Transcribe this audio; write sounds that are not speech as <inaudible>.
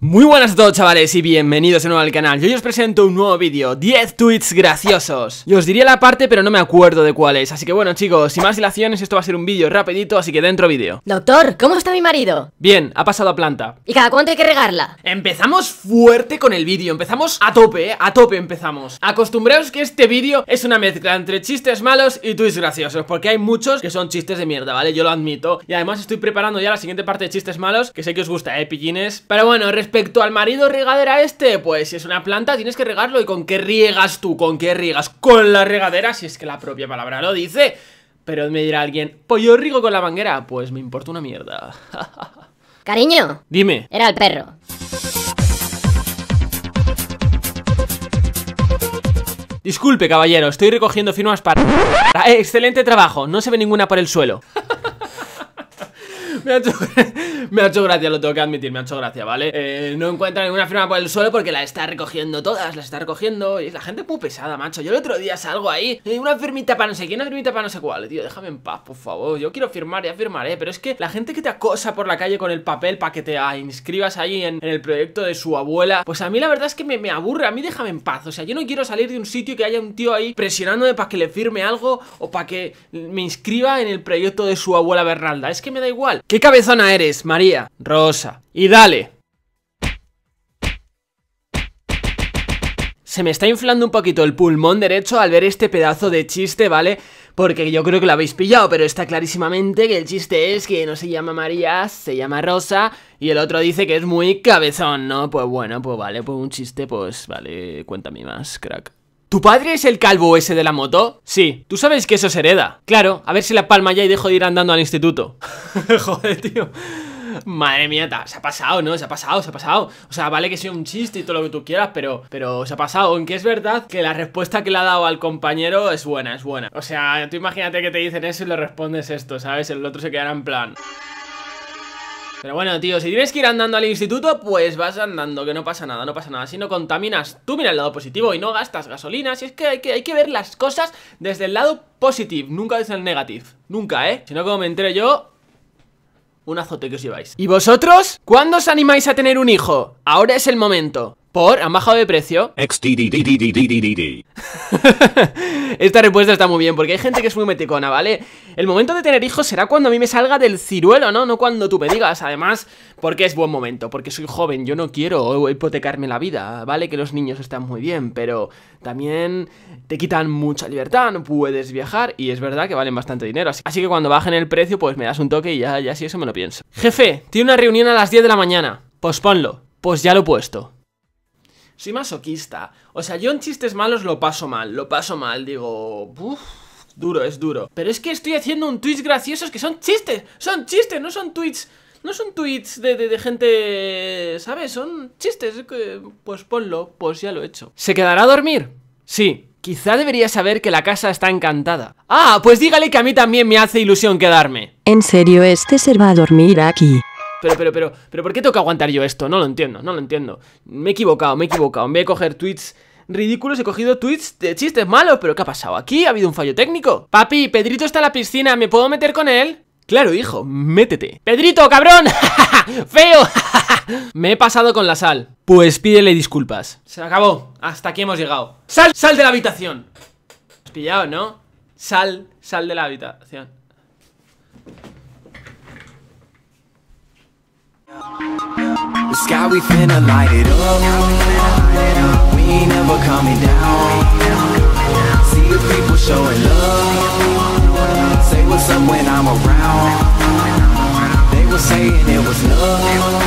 Muy buenas a todos chavales y bienvenidos de nuevo al canal Yo hoy os presento un nuevo vídeo, 10 tweets graciosos Y os diría la parte pero no me acuerdo de cuál es Así que bueno chicos, sin más dilaciones esto va a ser un vídeo rapidito Así que dentro vídeo Doctor, ¿cómo está mi marido? Bien, ha pasado a planta ¿Y cada cuánto hay que regarla? Empezamos fuerte con el vídeo, empezamos a tope, eh, a tope empezamos Acostumbraos que este vídeo es una mezcla entre chistes malos y tweets graciosos Porque hay muchos que son chistes de mierda, ¿vale? Yo lo admito Y además estoy preparando ya la siguiente parte de chistes malos Que sé que os gusta, eh, pillines Pero bueno, Respecto al marido regadera este, pues si es una planta tienes que regarlo. ¿Y con qué riegas tú? ¿Con qué riegas? Con la regadera, si es que la propia palabra lo dice. Pero me dirá alguien, pues yo riego con la manguera. Pues me importa una mierda. <laughs> Cariño. Dime. Era el perro. Disculpe, caballero, estoy recogiendo firmas para... <laughs> ¡Excelente trabajo! No se ve ninguna por el suelo. <laughs> <laughs> me, ha hecho, gracia, lo tengo que admitir, me ha hecho gracia, ¿vale? Eh, no encuentra ninguna firma por el suelo porque la está recogiendo todas, La está recogiendo. Y la gente es muy pesada, macho. Yo el otro día salgo ahí, Y una firmita para no sé quién, una firmita para no sé cuál. Tío, déjame en paz, por favor. Yo quiero firmar, ya firmaré. Pero es que la gente que te acosa por la calle con el papel para que te ah, inscribas ahí en, el proyecto de su abuela, pues a mí la verdad es que me, me aburre, a mí déjame en paz. O sea, yo no quiero salir de un sitio que haya un tío ahí presionándome para que le firme algo o para que me inscriba en el proyecto de su abuela Bernalda. Es que me da igual. ¡Qué cabezona eres, María! Rosa. Y dale. Se me está inflando un poquito el pulmón derecho al ver este pedazo de chiste, ¿vale? Porque yo creo que lo habéis pillado, pero está clarísimamente que el chiste es que no se llama María, se llama Rosa, y el otro dice que es muy cabezón, ¿no? Pues bueno, pues vale, pues un chiste, pues vale, cuéntame más, crack. ¿Tu padre es el calvo ese de la moto? Sí, tú sabes que eso se hereda. Claro, a ver si la palma ya y dejo de ir andando al instituto. <laughs> Joder, tío. Madre mía, se ha pasado, ¿no? Se ha pasado, se ha pasado. O sea, vale que sea un chiste y todo lo que tú quieras, pero, pero se ha pasado. Aunque es verdad que la respuesta que le ha dado al compañero es buena, es buena. O sea, tú imagínate que te dicen eso y le respondes esto, ¿sabes? El otro se quedará en plan. Pero bueno, tío, si tienes que ir andando al instituto, pues vas andando, que no pasa nada, no pasa nada. Si no contaminas, tú mira el lado positivo y no gastas gasolina. Si es que hay que, hay que ver las cosas desde el lado positivo, nunca desde el negativo. Nunca, ¿eh? Si no, como me entero yo, un azote que os lleváis. ¿Y vosotros? ¿Cuándo os animáis a tener un hijo? Ahora es el momento. ¿Han bajado de precio? <laughs> Esta respuesta está muy bien, porque hay gente que es muy meticona, ¿vale? El momento de tener hijos será cuando a mí me salga del ciruelo, ¿no? No cuando tú me digas, además, porque es buen momento, porque soy joven, yo no quiero hipotecarme la vida, ¿vale? Que los niños están muy bien, pero también te quitan mucha libertad, no puedes viajar, y es verdad que valen bastante dinero, así que cuando bajen el precio, pues me das un toque y ya, ya si eso me lo pienso. Jefe, tiene una reunión a las 10 de la mañana, posponlo, pues ya lo he puesto soy masoquista. O sea, yo en chistes malos lo paso mal, lo paso mal, digo... duro, es duro. Pero es que estoy haciendo un tweets graciosos que son chistes, son chistes, no son tweets... No son tweets de, de gente... ¿Sabes? Son chistes. Pues ponlo, pues ya lo he hecho. ¿Se quedará a dormir? Sí. Quizá debería saber que la casa está encantada. Ah, pues dígale que a mí también me hace ilusión quedarme. ¿En serio este se va a dormir aquí? Pero, pero, pero, pero, ¿por qué tengo que aguantar yo esto? No lo entiendo, no lo entiendo. Me he equivocado, me he equivocado. En vez de coger tweets ridículos, he cogido tweets de chistes malos. Pero, ¿qué ha pasado? ¿Aquí ha habido un fallo técnico? Papi, Pedrito está en la piscina, ¿me puedo meter con él? Claro, hijo, métete. ¡Pedrito, cabrón! <laughs> ¡Feo! <laughs> Me he pasado con la sal. Pues pídele disculpas. Se acabó. Hasta aquí hemos llegado. ¡Sal! ¡Sal de la habitación! Has pillado, ¿no? Sal, sal de la habitación. The sky we finna light it up We ain't never coming down See the people showing love Say what's up when I'm around They were saying it was love